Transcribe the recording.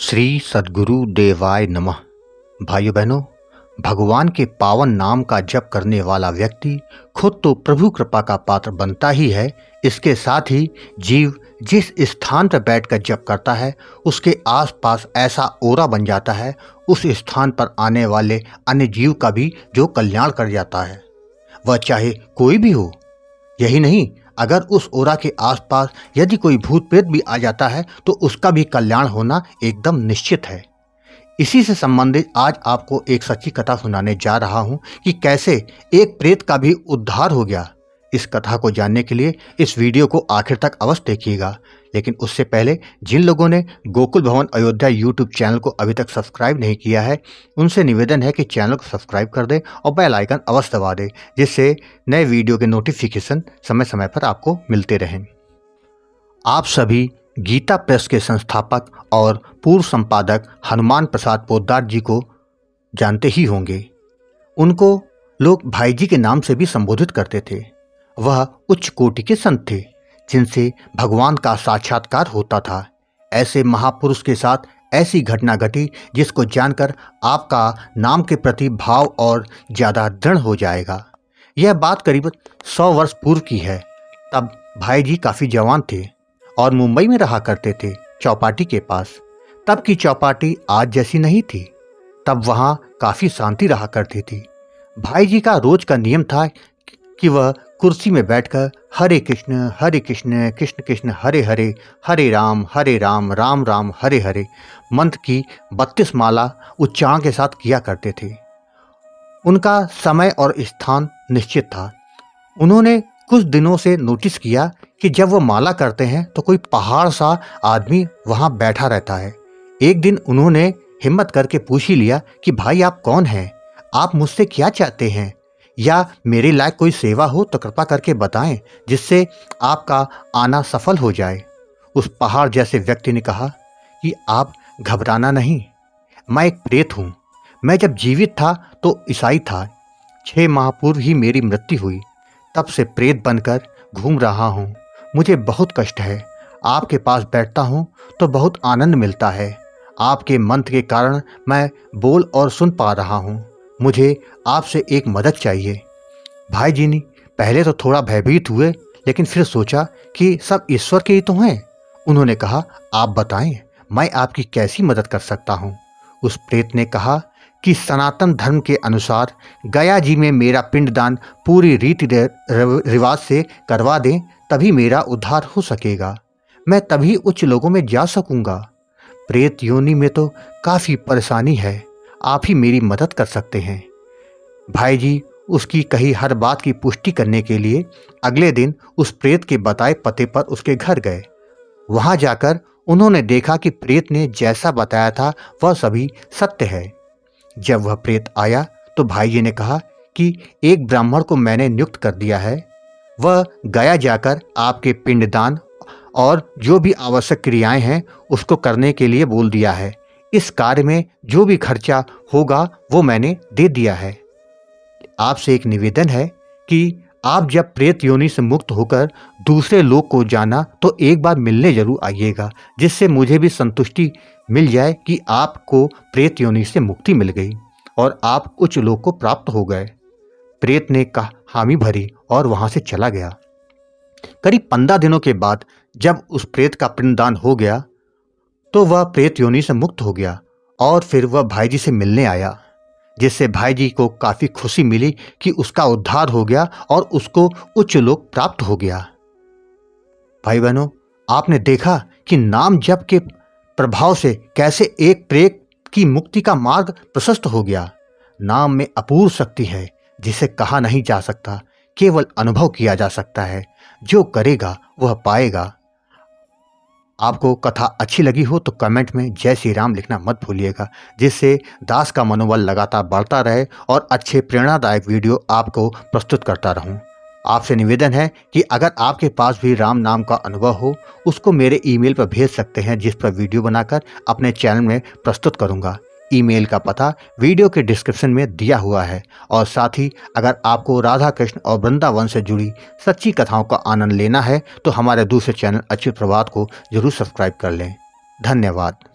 श्री सदगुरु देवाय नमः भाइयों बहनों भगवान के पावन नाम का जप करने वाला व्यक्ति खुद तो प्रभु कृपा का पात्र बनता ही है इसके साथ ही जीव जिस स्थान पर बैठकर जप करता है उसके आसपास ऐसा ओरा बन जाता है उस स्थान पर आने वाले अन्य जीव का भी जो कल्याण कर जाता है वह चाहे कोई भी हो यही नहीं अगर उस ओरा के आसपास यदि कोई भूत प्रेत भी आ जाता है तो उसका भी कल्याण होना एकदम निश्चित है इसी से संबंधित आज आपको एक सच्ची कथा सुनाने जा रहा हूं कि कैसे एक प्रेत का भी उद्धार हो गया इस कथा को जानने के लिए इस वीडियो को आखिर तक अवश्य देखिएगा लेकिन उससे पहले जिन लोगों ने गोकुल भवन अयोध्या यूट्यूब चैनल को अभी तक सब्सक्राइब नहीं किया है उनसे निवेदन है कि चैनल को सब्सक्राइब कर दें और बेल आइकन अवश्य दबा दें जिससे नए वीडियो के नोटिफिकेशन समय समय पर आपको मिलते रहें आप सभी गीता प्रेस के संस्थापक और पूर्व संपादक हनुमान प्रसाद पोदार जी को जानते ही होंगे उनको लोग भाई जी के नाम से भी संबोधित करते थे वह उच्च कोटि के संत थे जिनसे भगवान का साक्षात्कार होता था ऐसे महापुरुष के साथ ऐसी घटना घटी जिसको जानकर आपका नाम के प्रति भाव और ज़्यादा दृढ़ हो जाएगा यह बात करीब सौ वर्ष पूर्व की है तब भाई जी काफ़ी जवान थे और मुंबई में रहा करते थे चौपाटी के पास तब की चौपाटी आज जैसी नहीं थी तब वहाँ काफ़ी शांति रहा करती थी भाई जी का रोज का नियम था कि वह कुर्सी में बैठकर हरे कृष्ण हरे कृष्ण कृष्ण कृष्ण हरे हरे हरे राम हरे राम राम राम हरे हरे मंत्र की बत्तीस माला उच्चारण के साथ किया करते थे उनका समय और स्थान निश्चित था उन्होंने कुछ दिनों से नोटिस किया कि जब वो माला करते हैं तो कोई पहाड़ सा आदमी वहाँ बैठा रहता है एक दिन उन्होंने हिम्मत करके पूछ ही लिया कि भाई आप कौन हैं आप मुझसे क्या चाहते हैं या मेरे लायक कोई सेवा हो तो कृपा करके बताएं जिससे आपका आना सफल हो जाए उस पहाड़ जैसे व्यक्ति ने कहा कि आप घबराना नहीं मैं एक प्रेत हूँ मैं जब जीवित था तो ईसाई था छः माह पूर्व ही मेरी मृत्यु हुई तब से प्रेत बनकर घूम रहा हूँ मुझे बहुत कष्ट है आपके पास बैठता हूँ तो बहुत आनंद मिलता है आपके मंत्र के कारण मैं बोल और सुन पा रहा हूँ मुझे आपसे एक मदद चाहिए भाई जी ने पहले तो थोड़ा भयभीत हुए लेकिन फिर सोचा कि सब ईश्वर के ही तो हैं उन्होंने कहा आप बताएं मैं आपकी कैसी मदद कर सकता हूँ उस प्रेत ने कहा कि सनातन धर्म के अनुसार गया जी में मेरा पिंडदान पूरी रीति रिवाज से करवा दें तभी मेरा उद्धार हो सकेगा मैं तभी उच्च लोगों में जा सकूंगा प्रेत योनि में तो काफ़ी परेशानी है आप ही मेरी मदद कर सकते हैं भाई जी उसकी कही हर बात की पुष्टि करने के लिए अगले दिन उस प्रेत के बताए पते पर उसके घर गए वहां जाकर उन्होंने देखा कि प्रेत ने जैसा बताया था वह सभी सत्य है जब वह प्रेत आया तो भाई जी ने कहा कि एक ब्राह्मण को मैंने नियुक्त कर दिया है वह गया जाकर आपके पिंडदान और जो भी आवश्यक क्रियाएं हैं उसको करने के लिए बोल दिया है इस कार्य में जो भी खर्चा होगा वो मैंने दे दिया है आपसे एक निवेदन है कि आप जब प्रेत योनि से मुक्त होकर दूसरे लोग को जाना तो एक बार मिलने जरूर आइएगा जिससे मुझे भी संतुष्टि मिल जाए कि आपको प्रेत योनि से मुक्ति मिल गई और आप उच्च लोग को प्राप्त हो गए प्रेत ने कहा हामी भरी और वहां से चला गया करीब पंद्रह दिनों के बाद जब उस प्रेत का पिंडदान हो गया तो वह प्रेत योनि से मुक्त हो गया और फिर वह भाई जी से मिलने आया जिससे भाई जी को काफ़ी खुशी मिली कि उसका उद्धार हो गया और उसको उच्च लोक प्राप्त हो गया भाई बहनों आपने देखा कि नाम जप के प्रभाव से कैसे एक प्रेत की मुक्ति का मार्ग प्रशस्त हो गया नाम में अपूर्व शक्ति है जिसे कहा नहीं जा सकता केवल अनुभव किया जा सकता है जो करेगा वह पाएगा आपको कथा अच्छी लगी हो तो कमेंट में जय श्री राम लिखना मत भूलिएगा जिससे दास का मनोबल लगातार बढ़ता रहे और अच्छे प्रेरणादायक वीडियो आपको प्रस्तुत करता रहूं। आपसे निवेदन है कि अगर आपके पास भी राम नाम का अनुभव हो उसको मेरे ईमेल पर भेज सकते हैं जिस पर वीडियो बनाकर अपने चैनल में प्रस्तुत करूँगा ईमेल का पता वीडियो के डिस्क्रिप्शन में दिया हुआ है और साथ ही अगर आपको राधा कृष्ण और वृंदावन से जुड़ी सच्ची कथाओं का आनंद लेना है तो हमारे दूसरे चैनल अच्छी प्रभात को जरूर सब्सक्राइब कर लें धन्यवाद